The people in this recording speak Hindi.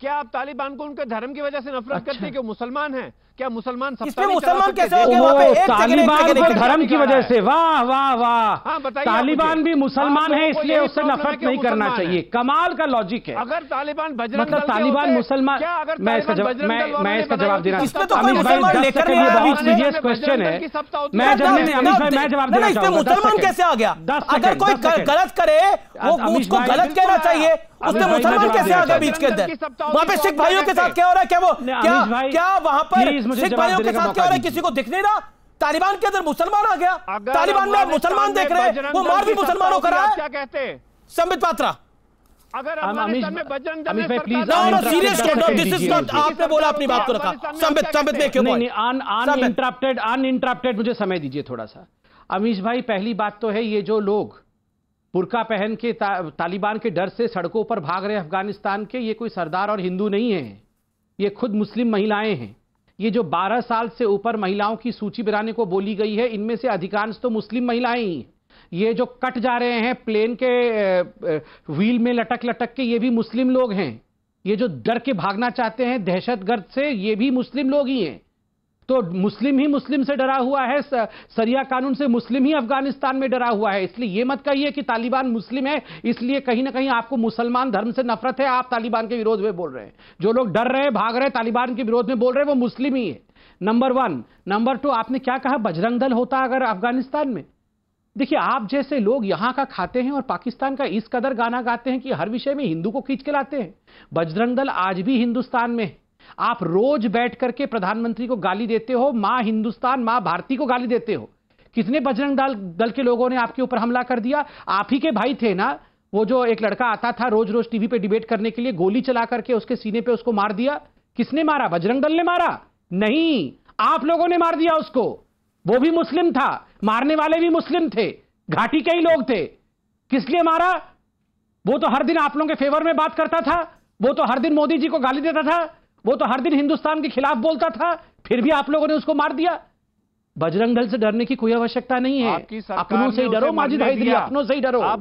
क्या आप तालिबान को उनके धर्म की वजह से नफरत अच्छा। करते कि वो मुसलमान हैं क्या मुसलमान मुसलमान कैसे हो गया वहाँ पे तालिबान धर्म की वजह से वाह वाह वाह हाँ, तालिबान भी मुसलमान हाँ, है इसलिए उससे मतलब नफरत नहीं करना चाहिए कमाल का लॉजिक है अगर तालिबान मतलब तालिबान मुसलमान मैं इसका जवाब मैं मैं इसका जवाब देना तो अमित भाई बहुत सीरियस क्वेश्चन है मैं जब अमित भाई मैं जवाब देना चाहूँगा मुसलमान कैसे आ गया अगर कोई गलत करे वो उसको गलत कहना चाहिए उसने मुसलमान कैसे आ गया बीच के अंदर वहाँ पे सिख भाइयों के साथ क्या हो रहा है क्या वो क्या क्या वहाँ पर सिख भाइयों के साथ क्या हो रहा है किसी को दिख नहीं रहा तालिबान के अंदर मुसलमान आ गया तालिबान में मुसलमान देख रहे हैं वो मार भी मुसलमानों करा क्या कहते हैं संबित पात्रा अगर अफगानिस्तान में दिस इज नॉट आपने बोला अपनी बात को रखा संबित संबित में क्यों नहीं अनइंटरप्टेड अनइंटरप्टेड मुझे समय दीजिए थोड़ा सा अमीश भाई पहली बात तो है ये जो लोग पुरका पहन के ता, तालिबान के डर से सड़कों पर भाग रहे अफगानिस्तान के ये कोई सरदार और हिंदू नहीं है ये खुद मुस्लिम महिलाएं हैं ये जो 12 साल से ऊपर महिलाओं की सूची बनाने को बोली गई है इनमें से अधिकांश तो मुस्लिम महिलाएं ही ये जो कट जा रहे हैं प्लेन के व्हील में लटक लटक के ये भी मुस्लिम लोग हैं ये जो डर के भागना चाहते हैं दहशतगर्द से ये भी मुस्लिम लोग ही हैं तो मुस्लिम ही मुस्लिम से डरा हुआ है सरिया कानून से मुस्लिम ही अफगानिस्तान में डरा हुआ है इसलिए यह मत कहिए कि तालिबान मुस्लिम है इसलिए कहीं ना कहीं आपको मुसलमान धर्म से नफरत है आप तालिबान के विरोध में बोल रहे हैं जो लोग डर रहे हैं भाग रहे हैं तालिबान के विरोध में बोल रहे हैं वो मुस्लिम ही है नंबर वन नंबर टू आपने क्या कहा बजरंग दल होता अगर अफगानिस्तान में देखिए आप जैसे लोग यहां का खाते हैं और पाकिस्तान का इस कदर गाना गाते हैं कि हर विषय में हिंदू को खींच के लाते हैं बजरंग दल आज भी हिंदुस्तान में है आप रोज बैठ करके प्रधानमंत्री को गाली देते हो मां हिंदुस्तान मां भारती को गाली देते हो कितने बजरंग दल दल के लोगों ने आपके ऊपर हमला कर दिया आप ही के भाई थे ना वो जो एक लड़का आता था रोज रोज टीवी पे डिबेट करने के लिए गोली चला करके उसके सीने पे उसको मार दिया किसने मारा बजरंग दल ने मारा नहीं आप लोगों ने मार दिया उसको वो भी मुस्लिम था मारने वाले भी मुस्लिम थे घाटी के ही लोग थे किस लिए मारा वो तो हर दिन आप लोगों के फेवर में बात करता था वो तो हर दिन मोदी जी को गाली देता था वो तो हर दिन हिंदुस्तान के खिलाफ बोलता था फिर भी आप लोगों ने उसको मार दिया बजरंग दल से डरने की कोई आवश्यकता नहीं है अपनों से ही डरो माजिद अपनों से ही डरो